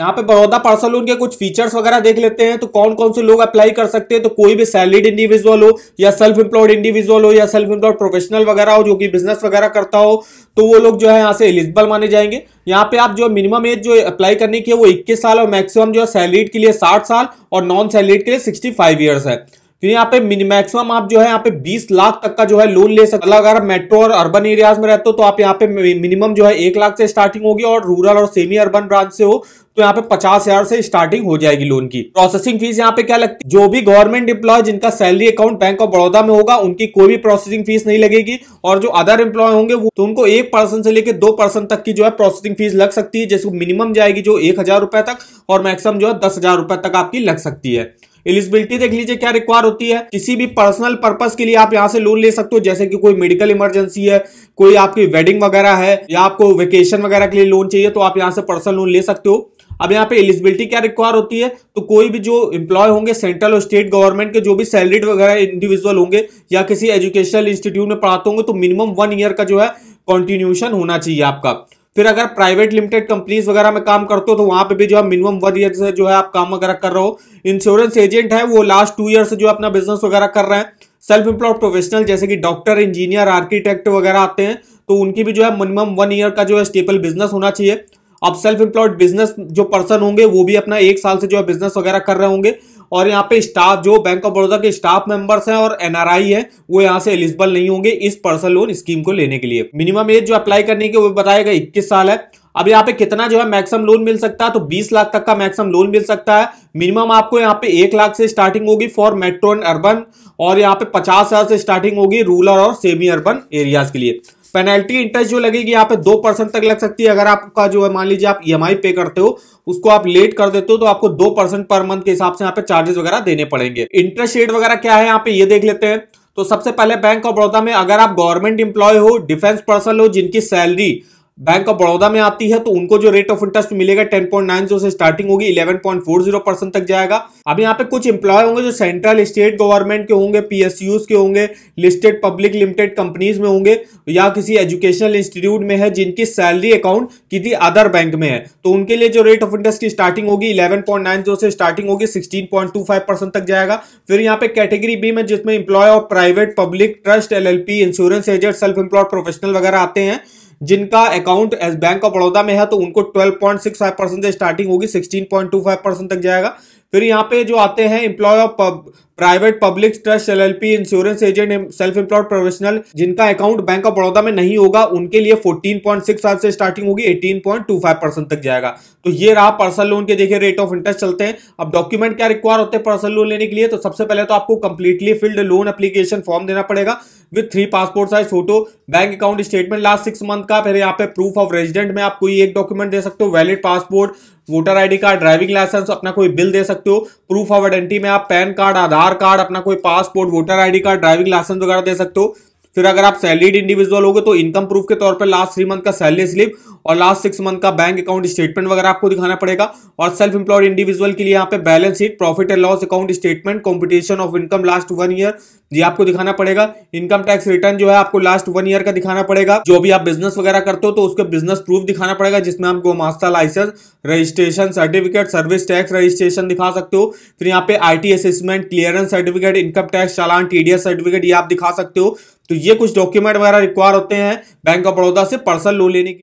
यहाँ पे Baroda personal loan के कुछ फीचर्स वगैरह देख लेते हैं तो कौन कौन से लोग अप्लाई कर सकते हैं तो कोई भी सैलरीड इंडिविजुअल हो या सेल्फ एम्प्लॉयड इंडिविजुअल हो या सेल्फ एम्प्लॉयड प्रोफेशनल वगैरह हो जो कि बिजनेस वगैरह करता हो तो वो लोग जो है यहाँ से एलिजिबल माने जाएंगे यहाँ पे आप जो मिनिमम एज जो अप्लाई करने की है वो इक्कीस साल और मैक्सिमम जो है सैलरीड के लिए साठ साल और नॉन सैलरीड के लिए सिक्सटी फाइव ईयर्स है तो यहाँ पे मैक्सिमम आप जो है यहाँ पे 20 लाख तक का जो है लोन ले सकते अगर आप मेट्रो और अर्बन एरियाज में रहते हो तो आप यहाँ पे मिनिमम जो है एक लाख से स्टार्टिंग होगी और रूरल और सेमी अर्बन ब्रांच से हो तो यहाँ पे पचास हजार से स्टार्टिंग हो जाएगी लोन की प्रोसेसिंग फीस यहाँ पे क्या लगती है जो भी गवर्नमेंट इंप्लॉय जिनका salary account Bank of Baroda में होगा उनकी कोई भी प्रोसेसिंग फीस नहीं लगेगी और जो अदर एम्प्लॉय होंगे वो तो उनको एक परसेंट से लेकर दो परसेंट तक की जो है प्रोसेसिंग फीस लग सकती है जैसे मिनिमम जाएगी जो एक हजार तक और मैक्सिमम जो है दस हजार तक आपकी लग सकती है एलिजिबिलिटी देख लीजिए क्या रिक्वायर होती है किसी भी पर्सनल पर्पज के लिए आप यहाँ से लोन ले सकते हो जैसे कि कोई मेडिकल इमरजेंसी है कोई आपकी वेडिंग वगैरह है या आपको वेकेशन वगैरह के लिए लोन चाहिए तो आप यहाँ से पर्सनल लोन ले सकते हो अब यहाँ पे एलिजिबिलिटी क्या रिक्वायर होती है तो कोई भी जो इंप्लॉय होंगे सेंट्रल और स्टेट गवर्नमेंट के जो भी सैलरीड वगैरह इंडिविजुअल होंगे या किसी एजुकेशनल इंस्टीट्यूट में पढ़ाते होंगे तो मिनिमम वन ईयर का जो है कॉन्टिन्यूशन होना चाहिए आपका फिर अगर प्राइवेट लिमिटेड कंपनीज वगैरह में काम करते हो तो वहां पे भी जो है मिनिमम वन ईयर से जो है आप काम वगैरह कर रहे हो इंश्योरेंस एजेंट है वो लास्ट टू ईयर से जो अपना बिजनेस वगैरह कर रहे हैं सेल्फ एम्प्लॉयड प्रोफेशनल जैसे कि डॉक्टर इंजीनियर आर्किटेक्ट वगैरह आते हैं तो उनकी भी जो है मिनिमम वन ईयर का जो है स्टेबल बिजनेस होना चाहिए अब सेल्फ एम्प्लॉयड बिजनेस जो पर्सन होंगे वो भी अपना एक साल से जो है बिजनेस वगैरह कर रहे होंगे और यहाँ पे स्टाफ जो बैंक ऑफ बड़ौदा के स्टाफ मेंबर्स हैं और एनआरआई हैं वो यहाँ से एलिजिबल नहीं होंगे इस पर्सनल लोन स्कीम को लेने के लिए मिनिमम एज जो अप्लाई करने की वो बताएगा इक्कीस साल है अब यहाँ पे कितना जो है मैक्सिमम लोन मिल सकता है तो 20 लाख तक का मैक्सिमम लोन मिल सकता है मिनिमम आपको यहाँ पे एक लाख से स्टार्टिंग होगी फॉर मेट्रो एंड अर्बन और यहाँ पे पचास हजार से स्टार्टिंग होगी रूरल और सेमी अर्बन एरियाज के लिए पेनल्टी इंटरेस्ट जो लगेगी यहाँ पे दो परसेंट तक लग सकती है अगर आपका जो है मान लीजिए आप ई e पे करते हो उसको आप लेट कर देते हो तो आपको दो परसेंट पर मंथ के हिसाब से यहाँ पे चार्जेस वगैरह देने पड़ेंगे इंटरेस्ट रेट वगैरह क्या है यहाँ पे ये देख लेते हैं तो सबसे पहले बैंक ऑफ बड़ौदा में अगर आप गवर्नमेंट इंप्लॉय हो डिफेंस पर्सन हो जिनकी सैलरी बैंक ऑफ बड़ौदा में आती है तो उनको जो रेट ऑफ इंटरेस्ट मिलेगा जो से स्टार्टिंग होगी 11.40 परसेंट तक जाएगा अब यहाँ पे कुछ इंप्लॉय होंगे जो सेंट्रल स्टेट गवर्नमेंट के होंगे पीएसयूज के होंगे लिस्टेड पब्लिक लिमिटेड कंपनीज में होंगे या किसी एजुकेशनल इंस्टीट्यूट में है जिनकी सैलरी अकाउंट किसी अदर बैंक में है तो उनके लिए जो रेट ऑफ इंटरेस्ट की स्टार्टिंग होगी इलेवन से स्टार्टिंग होगी सिक्सटीन तक जाएगा फिर यहाँ पे कैटेगरी बी में जिसमें इंप्लॉय और private public trust L insurance agent self employed professional वगैरह आते हैं जिनका अकाउंट बैंक ऑफ बड़ौदा में है तो उनको twelve point six five percent से स्टार्टिंग होगी sixteen point two five percent तक जाएगा फिर यहाँ पे जो आते हैं employee of private public trust L L P insurance agent self employed professional जिनका अकाउंट बैंक ऑफ बड़ौदा में नहीं होगा उनके लिए पॉइंट 14.65 से स्टार्टिंग होगी 18.25 परसेंट तक जाएगा तो ये रहा पर्सनल लोन के देखिए रेट ऑफ इंटरेस्ट चलते हैं अब डॉक्यूमेंट क्या रिक्वायर होते हैं पर्सनल लोन लेने के लिए तो सबसे पहले तो आपको completely filled loan application form देना पड़ेगा with three passport size photo bank account statement last six month का फिर यहाँ पे प्रूफ ऑफ रेजिडेंट में आप कोई एक डॉक्यूमेंट दे सकते हो valid passport voter ID card driving licence अपना कोई बिल दे सकते सकते हो प्रूफ ऑफ आइडेंटिटी में आप पैन कार्ड आधार कार्ड अपना कोई passport voter ID card driving licence वगैरह दे सकते हो फिर अगर आप सैलरीड इंडिविजुअल होगे तो इनकम प्रूफ के तौर पर लास्ट थ्री मंथ का सैलरी स्लिप और लास्ट सिक्स मंथ का बैंक अकाउंट स्टेटमेंट वगैरह आपको दिखाना पड़ेगा और सेल्फ इंप्लॉयड इंडिविजुअल के लिए यहाँ पे balance sheet profit and loss account statement computation of income last one year ये आपको दिखाना पड़ेगा इनकम टैक्स रिटर्न जो है आपको लास्ट वन ईयर का दिखाना पड़ेगा जो भी आप बिजनेस वगैरह करते हो तो उसके बिजनेस प्रूफ दिखाना पड़ेगा जिसमें आप Gumasta licence registration certificate service tax registration दिखा सकते हो फिर यहाँ पे I assessment clearance certificate income tax challan TDS certificate ये आप दिखा सकते हो तो ये कुछ डॉक्यूमेंट वगैरह रिक्वायर होते हैं बैंक ऑफ बड़ौदा से पर्सनल लोन लेने के